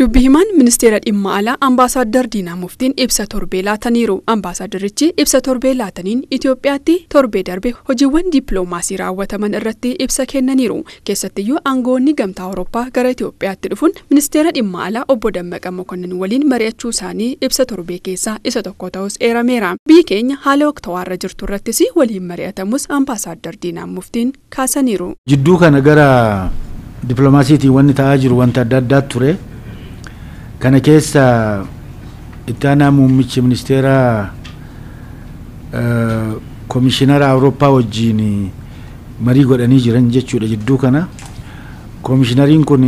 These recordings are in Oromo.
dubbi himaan ministeera dhimma alaa ambaasaadar diinaa muftiin ibsa torbee laataniiru ambaasaadarichi ibsa torbee laataniin itiyoophiyaatti torbee darbe hojiiwwan diippiloomaasii raawwataman irratti ibsa kennaniiru keessattiyyuu aangawoonni gamtaa awurooppaa gara itiyoophiyaatti dhufuun ministeera dhimma alaa obbo Dammaqa Mokonnin waliin mari'achuu isaanii ibsa torbee keessaa isa tokko ta'us eerameera biyya keenya haala waktawaarra jirtu irrattis waliin mari'atamus ambaasaaddar diinaa kaasaniiru. jidduu kana gara diippiloomaasiitiin wanni ta'aa jiru adda addaa kana keessa itti muumichi muummichi komishinara eh, koomishinara awurooppaa wajjiin marii godhanii jiran jechuudha gidduu kana koomishinariin kun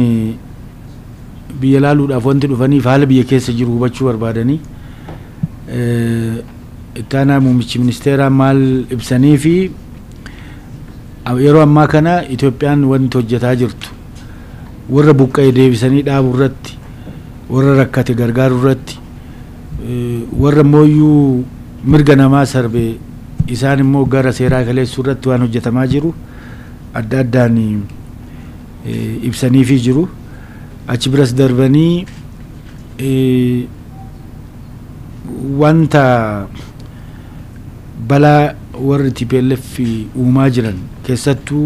biyya laaluudhaaf wanti dhufaniif haala biyya keessa jiru hubachuu barbaadanii eh, itti aanaa muummichi ministeeraa maal ibsanii fi yeroo ammaa kana Itoophiyaan wanti hojjetaa jirtu warra buqqa'e deebisanii dhaabu irratti warra rakkate gargaaru irratti e, warra mooyyuu mirga namaa sarbe isaan immoo gara seeraa kaleessuu irratti waan hojjetamaa jiru adda addaan e, ibsaniifii jiru achi biras darbanii e, wanta balaa warri TPLF uumaa jiran keessattu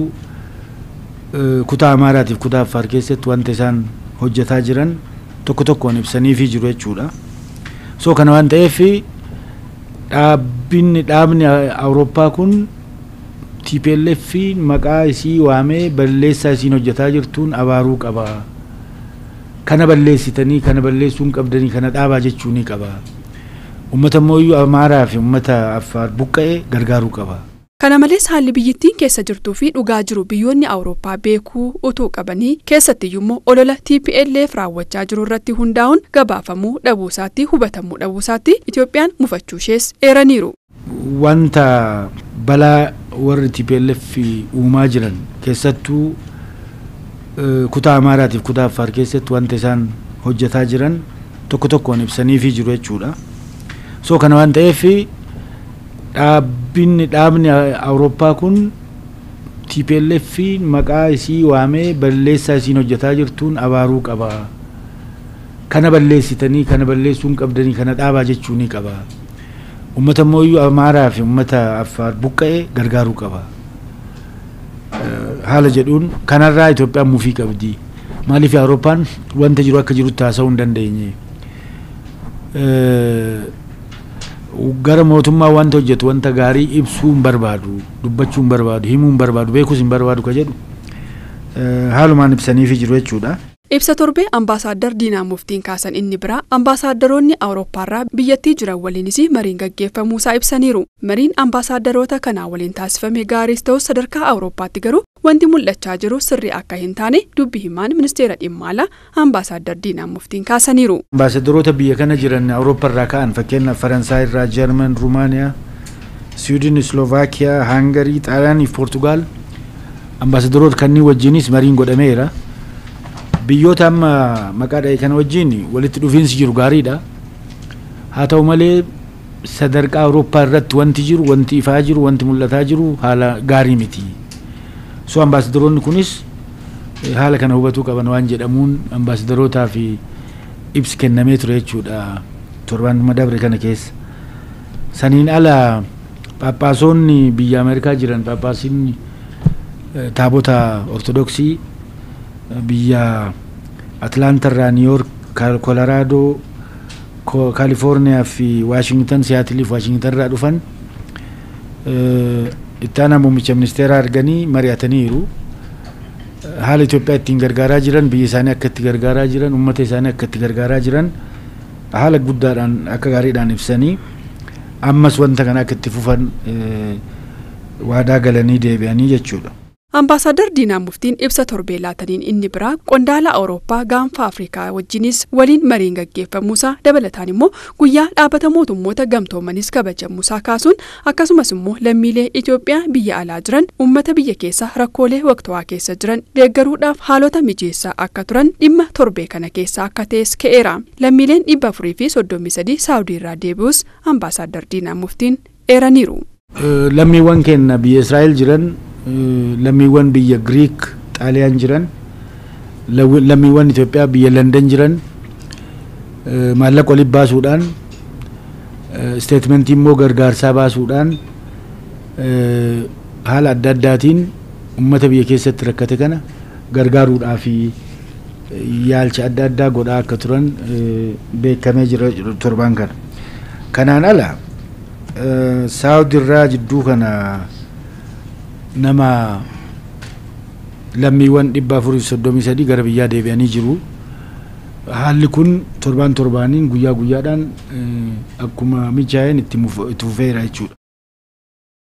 kutaa amaaraatiif kutaa affaar keessatti wanta isaan hojjetaa jiran tokko tokkoon fi jiru jechuudha so kana waan ta'eef dhaabbinni dhaabni awurooppaa kun TPLF maqaa isii waamee balleessaa isiin hojjataa jirtuun abaaruu qaba kana balleessitanii kana balleessuun qabdanii kana dhaabaa jechuu ni qaba uummata mooyyuu amaaraa fi uummata affaar buqqa'e gargaaruu qaba kana malees haalli biyyittiin keessa jirtuu fi dhugaa jiru biyyoonni awurooppaa beekuu utuu qabanii keessattiyyuummoo olola tplf raawwachaa jiru irratti hundaa'uun gabaafamuu dhabuusaatti hubatamuu dhabuusaatti itoophiyaan mufachuu ishees eeraniiru. wanta balaa warri tplf uumaa jiran keessattuu e, kutaa amaaraatiif kutaa affaar keessatti wanta isaan hojjetaa jiran tokko tokkoon ibsaniifi jiru jechuudha. soo kana waan ta'eef Qophiin dhaabni awurooppaa kun TPLF maqaa isii waamee balleessaa isiin hojjetaa jirtuun abaaruu qaba. Kana balleessitanii kana balleessuun qabdanii kana dhaabaa jechuu ni qaba. Uummata ammoo Amaaraa fi uummata Affaar buqqa'ee gargaaruu qaba. Haala jedhuun kanarraa Itoophiyaan mufii qabdi. Maaliif Awurooppaan wanta jiru akka jirutti haasa'uu hin dandeenye. gara mootummaa wanta hojjetu wanta gaarii ibsuu hin barbaadu dubbachuu hin barbaadu himuu hin barbaadu beekuus hin barbaadu ka jedhu eh, haalumaan ibsaniifi jiru jechuudha. ibsa torbee ambaasaaddar diinaa kaasan inni biraa ambaasaaddaroonni awurooppaarraa biyyattii jiran waliinis mariin gaggeeffamuusaa ibsaniiru mariin ambaasaaddaroota kanaa waliin taasifame gaariis ta'us sadarkaa awurooppaatti garuu Wanti mul'achaa jiru sirri akka hin taane dubbi himaan ministeera dhimma alaa ambaasaaddar Diinaa Muftiin kaasaniiru. biyya kana jiran Awurooppaa irraa ka'an fakkeenyaaf Faransaay irraa, Jarman, Rumaaniyaa, Siwiidin, slovaakiyaa Hangarii, Xaaliyaanii fi Poortugaal ambaasadaroota kanneen wajjinis mariin godhameera. Biyyoota amma maqaa dha'e kana wajjiin walitti dhufiinsi jiru dha Haa ta'u malee sadarkaa Awurooppaa irratti wanti jiru, wanti ifaa jiru, wanti mul'ataa jiru haala gaarii miti. so ambaasidaroonni kunis eh, haala kana hubatuu qaban waan jedhamuun ambaasidarootaa fi ibsi kennamee ture jechuudha torbaan dabre kana keessa saniin ala phaaphaasonni biyya ameerikaa jiran phaaphaasiin eh, taabota ortodoksii eh, biyya atlaantarraa niiyork koloraadoo kaalifoorniyaa fi waashingtan siyaatiliif washington irraa dhufan itti aanaa muummicha ministeeraa arganii mari'ataniiru. Haala Itoophiyaa ittiin gargaaraa jiran, biyya isaanii akka itti gargaaraa jiran, uummata isaanii akka itti gargaaraa jiran haala guddaadhaan akka gaariidhaan ibsanii ammas wanta kana akka itti fufan eh, waadaa galanii deebi'anii jechuudha. Ambaasaadar Diinaa Muftiin ibsa torbee laataniin inni biraa qondaala Awurooppaa gaanfa Afrikaa wajjinis waliin mariin isaa dabalataan immoo guyyaa dhaabata mootummoota gamtoomanis kabajamuusaa kaasuun akkasumas immoo lammiilee Itoophiyaa biyya alaa jiran uummata biyya keessa rakkoolee waqtawaa keessa jiran deeggaruudhaaf haalota mijeessaa akka turan dhimma torbee kana keessa akka ta'es ka'eera. Lammiileen dhibba afurii fi soddomii sadii Saawudiirraa deebi'us Ambaasaadar Diinaa Muftiin eeraniiru. Lammiiwwan keenya biyya jiran. lammiiwwan biyya Giriik Xaaliyaan jiran lammiiwwan Itoophiyaa biyya Landan jiran maallaqa walitti baasuudhaan isteetmentii immoo gargaarsaa baasuudhaan haala adda addaatiin uummata biyya keessatti rakkate kana gargaaruudhaaf yaalcha adda addaa godhaa akka turan beekamee jira torbaan kana. Kanaan ala irraa jidduu kana nama lammiiwwan dhibba afurii soddomii sadii gara biyyaa deebi'anii jiru. Haalli kun torbaan torbaaniin guyyaa guyyaadhaan eh, akkuma mijaa'een itti fufeera jechuudha.